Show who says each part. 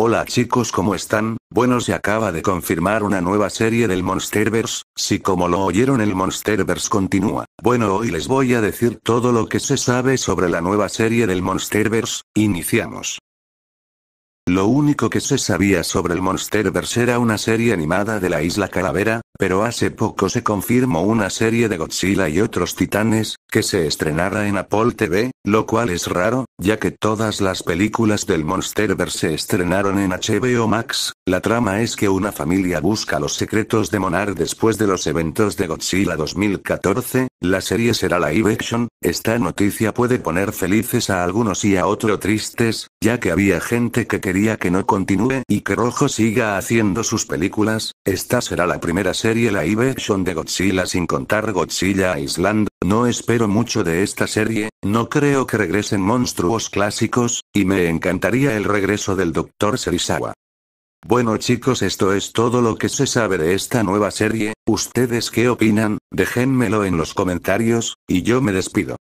Speaker 1: Hola chicos, ¿cómo están? Bueno, se acaba de confirmar una nueva serie del Monsterverse, si como lo oyeron el Monsterverse continúa. Bueno, hoy les voy a decir todo lo que se sabe sobre la nueva serie del Monsterverse, iniciamos. Lo único que se sabía sobre el Monsterverse era una serie animada de la Isla Calavera, pero hace poco se confirmó una serie de Godzilla y otros titanes, que se estrenara en Apple TV, lo cual es raro, ya que todas las películas del Monsterverse se estrenaron en HBO Max. La trama es que una familia busca los secretos de Monar después de los eventos de Godzilla 2014, la serie será live action, esta noticia puede poner felices a algunos y a otro tristes, ya que había gente que quería que no continúe y que Rojo siga haciendo sus películas, esta será la primera serie live action de Godzilla sin contar Godzilla Island, no espero mucho de esta serie, no creo que regresen monstruos clásicos, y me encantaría el regreso del Dr. Serizawa. Bueno chicos esto es todo lo que se sabe de esta nueva serie, ¿ustedes qué opinan? Déjenmelo en los comentarios, y yo me despido.